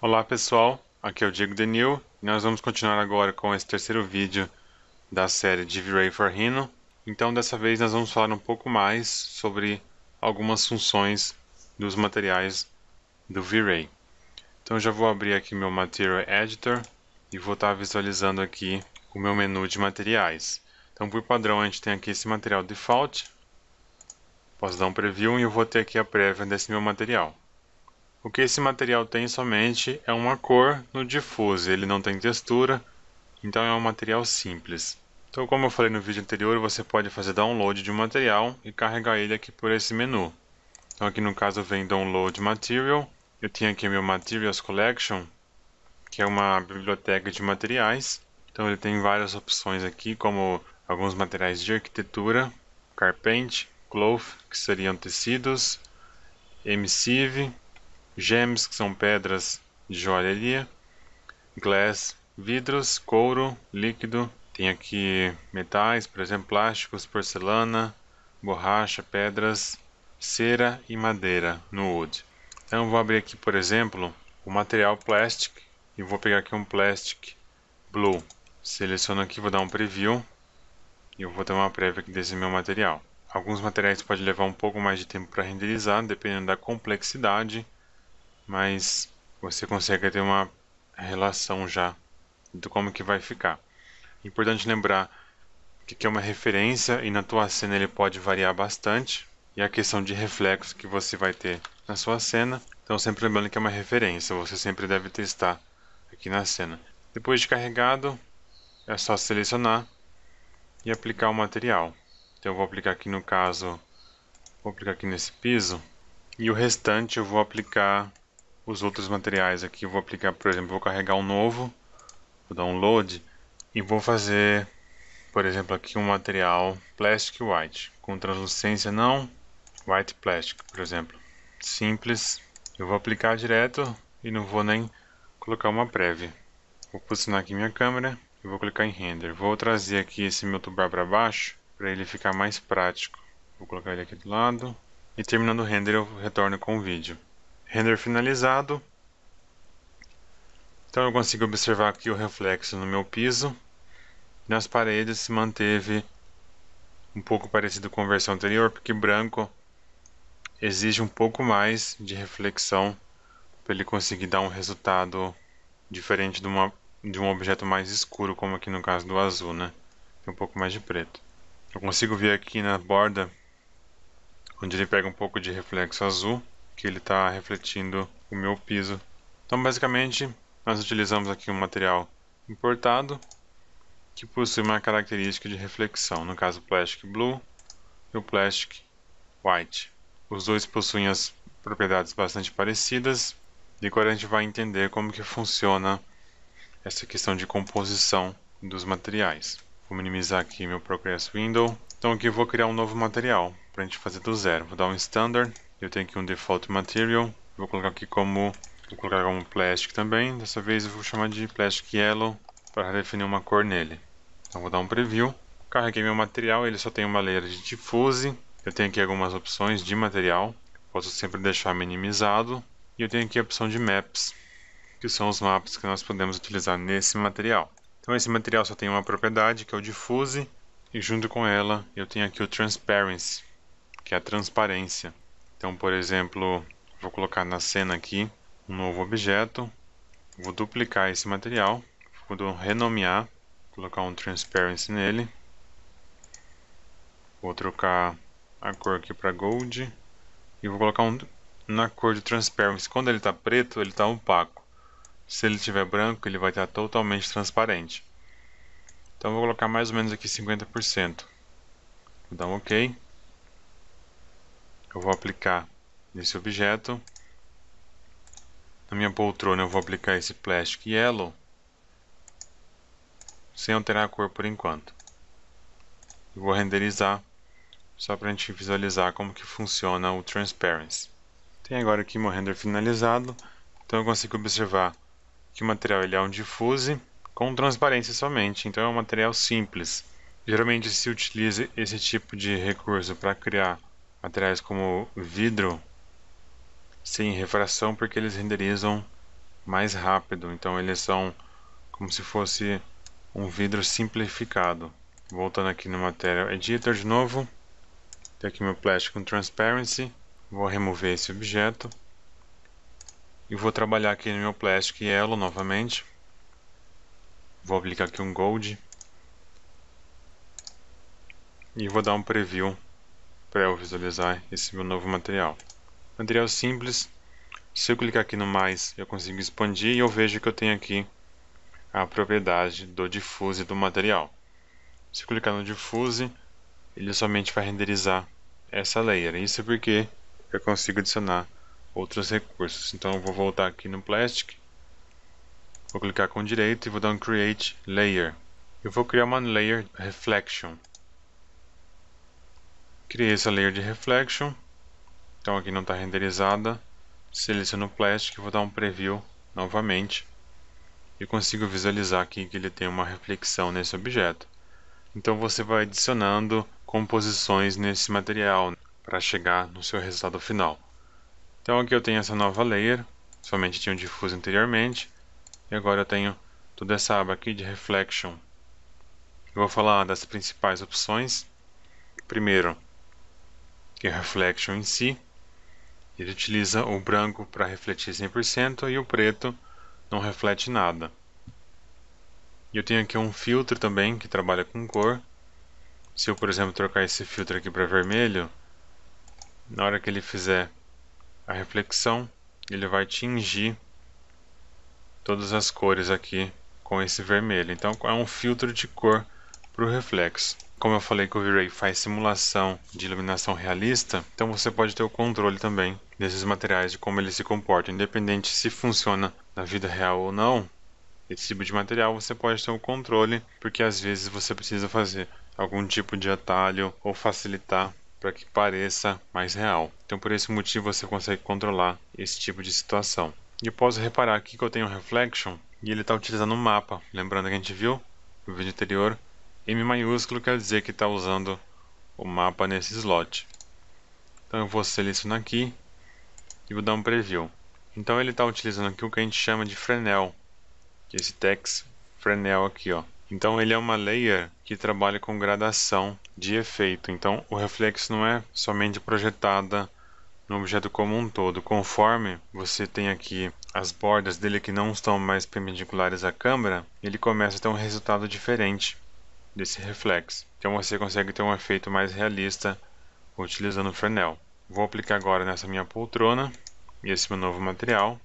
Olá pessoal, aqui é o Diego Denil e nós vamos continuar agora com esse terceiro vídeo da série de V-Ray for Rhino. Então dessa vez nós vamos falar um pouco mais sobre algumas funções dos materiais do V-Ray. Então já vou abrir aqui meu Material Editor e vou estar visualizando aqui o meu menu de materiais. Então por padrão a gente tem aqui esse material Default, posso dar um preview e eu vou ter aqui a prévia desse meu material. O que esse material tem somente é uma cor no difuso, ele não tem textura, então é um material simples. Então como eu falei no vídeo anterior, você pode fazer download de um material e carregar ele aqui por esse menu. Então aqui no caso vem Download Material, eu tenho aqui meu Materials Collection, que é uma biblioteca de materiais. Então ele tem várias opções aqui, como alguns materiais de arquitetura, Carpent, Cloth, que seriam tecidos, Emissive, Gems, que são pedras de joalheria. Glass, vidros, couro, líquido. Tem aqui metais, por exemplo, plásticos, porcelana, borracha, pedras, cera e madeira no wood. Então vou abrir aqui, por exemplo, o material plastic e vou pegar aqui um plastic blue. Seleciono aqui, vou dar um preview e eu vou ter uma prévia aqui desse meu material. Alguns materiais pode levar um pouco mais de tempo para renderizar, dependendo da complexidade mas você consegue ter uma relação já do como que vai ficar. Importante lembrar que é uma referência e na tua cena ele pode variar bastante e é a questão de reflexo que você vai ter na sua cena. Então sempre lembrando que é uma referência, você sempre deve testar aqui na cena. Depois de carregado, é só selecionar e aplicar o material. Então eu vou aplicar aqui no caso, vou aplicar aqui nesse piso e o restante eu vou aplicar os outros materiais aqui. vou aplicar, por exemplo, vou carregar um novo, vou download e vou fazer, por exemplo, aqui um material plastic white com translucência não, white plastic, por exemplo. Simples. Eu vou aplicar direto e não vou nem colocar uma prévia. Vou posicionar aqui minha câmera e vou clicar em render. Vou trazer aqui esse meu tubar para baixo para ele ficar mais prático. Vou colocar ele aqui do lado e terminando o render eu retorno com o vídeo. Render finalizado. Então eu consigo observar aqui o reflexo no meu piso. Nas paredes se manteve um pouco parecido com a versão anterior, porque branco exige um pouco mais de reflexão para ele conseguir dar um resultado diferente de, uma, de um objeto mais escuro, como aqui no caso do azul, né? Tem um pouco mais de preto. Eu consigo ver aqui na borda, onde ele pega um pouco de reflexo azul, que ele está refletindo o meu piso. Então basicamente nós utilizamos aqui um material importado que possui uma característica de reflexão, no caso o Plastic Blue e o Plastic White. Os dois possuem as propriedades bastante parecidas e agora a gente vai entender como que funciona essa questão de composição dos materiais. Vou minimizar aqui meu Progress Window. Então aqui eu vou criar um novo material para a gente fazer do zero. Vou dar um Standard eu tenho aqui um default material, vou colocar aqui como, vou colocar como plastic também, dessa vez eu vou chamar de plastic yellow para definir uma cor nele. Então vou dar um preview, carreguei meu material, ele só tem uma layer de diffuse, eu tenho aqui algumas opções de material, posso sempre deixar minimizado, e eu tenho aqui a opção de maps, que são os mapas que nós podemos utilizar nesse material. Então esse material só tem uma propriedade, que é o diffuse, e junto com ela eu tenho aqui o transparency, que é a transparência. Então, por exemplo, vou colocar na cena aqui um novo objeto, vou duplicar esse material, vou renomear, colocar um transparency nele, vou trocar a cor aqui para gold e vou colocar um na cor de transparency. Quando ele está preto, ele está opaco. Se ele estiver branco, ele vai estar tá totalmente transparente. Então vou colocar mais ou menos aqui 50%. Vou dar um OK eu vou aplicar nesse objeto. Na minha poltrona eu vou aplicar esse Plastic Yellow, sem alterar a cor por enquanto. E vou renderizar, só para a gente visualizar como que funciona o Transparency. Tem agora aqui meu render finalizado, então eu consigo observar que o material ele é um diffuse com transparência somente, então é um material simples. Geralmente se utiliza esse tipo de recurso para criar materiais como vidro sem refração porque eles renderizam mais rápido, então eles são como se fosse um vidro simplificado. Voltando aqui no Material Editor de novo, tem tá aqui meu plástico com Transparency, vou remover esse objeto e vou trabalhar aqui no meu Plastic Yellow novamente. Vou aplicar aqui um Gold e vou dar um preview para eu visualizar esse meu novo material. Material simples, se eu clicar aqui no mais eu consigo expandir e eu vejo que eu tenho aqui a propriedade do diffuse do material. Se eu clicar no diffuse, ele somente vai renderizar essa layer, isso porque eu consigo adicionar outros recursos. Então eu vou voltar aqui no plastic, vou clicar com o direito e vou dar um create layer. Eu vou criar uma layer reflection. Criei essa layer de reflection. Então aqui não está renderizada. Seleciono o plastic, vou dar um preview novamente. E consigo visualizar aqui que ele tem uma reflexão nesse objeto. Então você vai adicionando composições nesse material para chegar no seu resultado final. Então aqui eu tenho essa nova layer, somente tinha um difuso anteriormente. E agora eu tenho toda essa aba aqui de reflection. Eu vou falar das principais opções. Primeiro, que é reflection em si. Ele utiliza o branco para refletir 100% e o preto não reflete nada. Eu tenho aqui um filtro também que trabalha com cor. Se eu, por exemplo, trocar esse filtro aqui para vermelho, na hora que ele fizer a reflexão, ele vai tingir todas as cores aqui com esse vermelho. Então é um filtro de cor para o reflexo. Como eu falei que o V-Ray faz simulação de iluminação realista, então você pode ter o controle também desses materiais, de como eles se comportam, independente se funciona na vida real ou não. Esse tipo de material você pode ter o controle, porque às vezes você precisa fazer algum tipo de atalho ou facilitar para que pareça mais real. Então, por esse motivo, você consegue controlar esse tipo de situação. E posso reparar aqui que eu tenho um reflection e ele está utilizando um mapa. Lembrando que a gente viu no vídeo anterior M maiúsculo quer dizer que está usando o mapa nesse slot. Então eu vou selecionar aqui e vou dar um preview. Então ele está utilizando aqui o que a gente chama de Fresnel, é esse text Fresnel aqui, ó. Então ele é uma layer que trabalha com gradação de efeito. Então o reflexo não é somente projetada no objeto como um todo. Conforme você tem aqui as bordas dele que não estão mais perpendiculares à câmera, ele começa a ter um resultado diferente desse reflexo. Então você consegue ter um efeito mais realista utilizando o Fresnel. Vou aplicar agora nessa minha poltrona e esse meu novo material.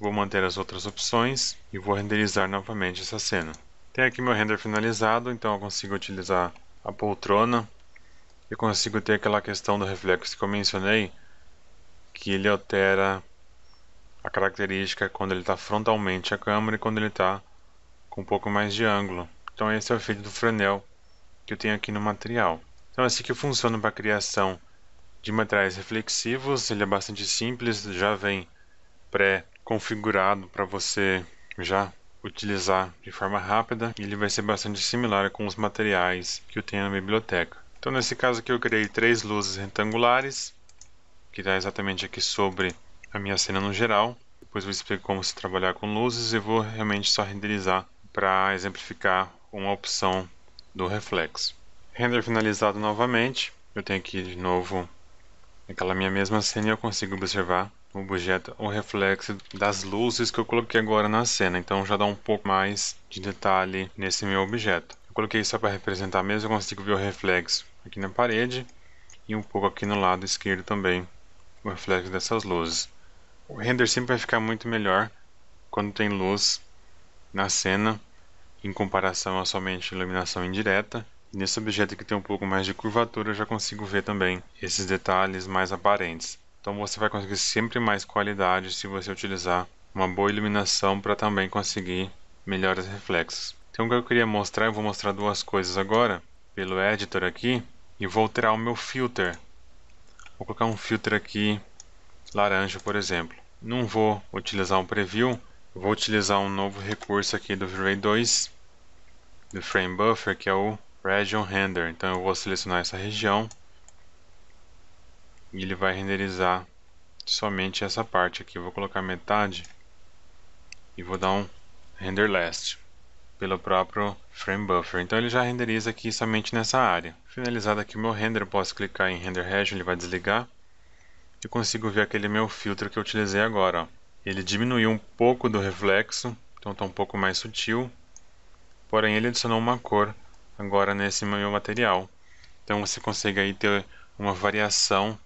Vou manter as outras opções e vou renderizar novamente essa cena. Tem aqui meu render finalizado, então eu consigo utilizar a poltrona e consigo ter aquela questão do reflexo que eu mencionei, que ele altera a característica quando ele está frontalmente à câmera e quando ele está com um pouco mais de ângulo. Então esse é o efeito do franel que eu tenho aqui no material. Então é assim que funciona para a criação de materiais reflexivos, ele é bastante simples, já vem pré-configurado para você já utilizar de forma rápida e ele vai ser bastante similar com os materiais que eu tenho na biblioteca. Então nesse caso aqui eu criei três luzes retangulares, que está exatamente aqui sobre a minha cena no geral. Depois eu explico como se trabalhar com luzes e vou realmente só renderizar para exemplificar uma opção do reflexo. Render finalizado novamente, eu tenho aqui de novo aquela minha mesma cena e eu consigo observar o objeto, o reflexo das luzes que eu coloquei agora na cena, então já dá um pouco mais de detalhe nesse meu objeto. Eu coloquei só para representar mesmo, eu consigo ver o reflexo aqui na parede e um pouco aqui no lado esquerdo também, o reflexo dessas luzes. O render sempre vai ficar muito melhor quando tem luz na cena em comparação a somente iluminação indireta. E nesse objeto que tem um pouco mais de curvatura, eu já consigo ver também esses detalhes mais aparentes. Então você vai conseguir sempre mais qualidade se você utilizar uma boa iluminação para também conseguir melhores reflexos. Então o que eu queria mostrar, eu vou mostrar duas coisas agora pelo editor aqui e vou alterar o meu filter. Vou colocar um filter aqui laranja, por exemplo. Não vou utilizar um preview, vou utilizar um novo recurso aqui do V-Ray 2 do frame buffer, que é o region render. Então eu vou selecionar essa região e ele vai renderizar somente essa parte aqui. Eu vou colocar metade e vou dar um render last pelo próprio frame buffer. Então ele já renderiza aqui somente nessa área. Finalizado aqui o meu render, eu posso clicar em render region, ele vai desligar. Eu consigo ver aquele meu filtro que eu utilizei agora. Ó. Ele diminuiu um pouco do reflexo, então está um pouco mais sutil porém ele adicionou uma cor agora nesse meu material. Então você consegue aí ter uma variação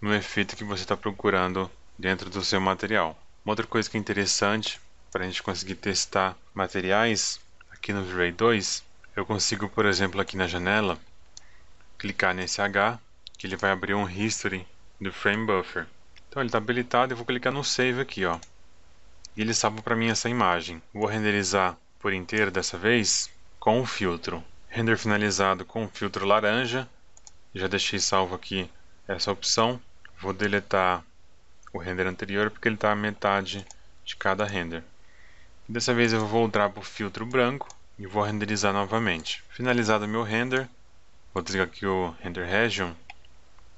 no efeito que você está procurando dentro do seu material. Uma outra coisa que é interessante para a gente conseguir testar materiais aqui no V-Ray 2, eu consigo, por exemplo, aqui na janela, clicar nesse H, que ele vai abrir um history do frame buffer. Então ele está habilitado, eu vou clicar no save aqui, ó. E ele salva para mim essa imagem. Vou renderizar por inteiro dessa vez com um filtro. Render finalizado com um filtro laranja. Já deixei salvo aqui essa opção. Vou deletar o render anterior porque ele está a metade de cada render. Dessa vez eu vou voltar para o filtro branco e vou renderizar novamente. Finalizado o meu render, vou desligar aqui o Render Region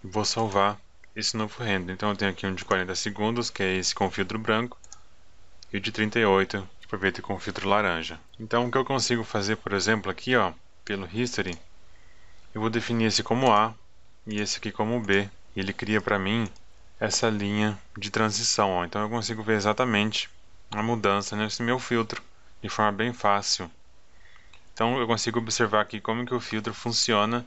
e vou salvar esse novo render. Então eu tenho aqui um de 40 segundos, que é esse com filtro branco, e o de 38, aproveite com com filtro laranja. Então o que eu consigo fazer, por exemplo, aqui ó, pelo history, eu vou definir esse como A e esse aqui como B. E ele cria para mim essa linha de transição. Ó. Então eu consigo ver exatamente a mudança nesse meu filtro de forma bem fácil. Então eu consigo observar aqui como que o filtro funciona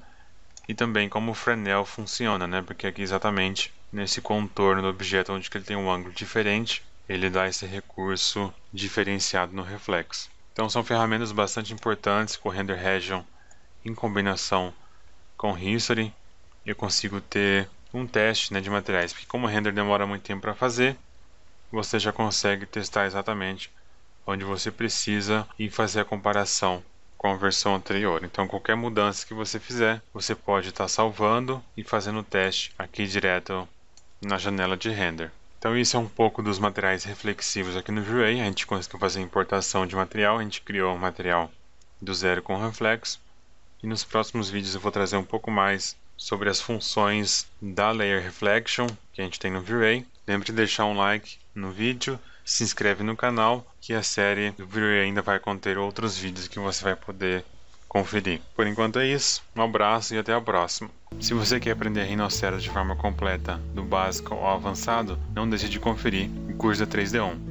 e também como o Fresnel funciona, né? Porque aqui exatamente nesse contorno do objeto onde ele tem um ângulo diferente, ele dá esse recurso diferenciado no reflex. Então são ferramentas bastante importantes com o Render Region em combinação com History. Eu consigo ter um teste né, de materiais, porque como o render demora muito tempo para fazer, você já consegue testar exatamente onde você precisa e fazer a comparação com a versão anterior. Então, qualquer mudança que você fizer, você pode estar tá salvando e fazendo o teste aqui direto na janela de render. Então isso é um pouco dos materiais reflexivos aqui no Vray. A gente conseguiu fazer importação de material, a gente criou um material do zero com reflexo. E nos próximos vídeos eu vou trazer um pouco mais sobre as funções da Layer Reflection que a gente tem no V-Ray. Lembre de deixar um like no vídeo, se inscreve no canal que a série do V-Ray ainda vai conter outros vídeos que você vai poder conferir. Por enquanto é isso, um abraço e até a próxima. Se você quer aprender rinoceros de forma completa, do básico ao avançado, não deixe de conferir o curso da 3D1.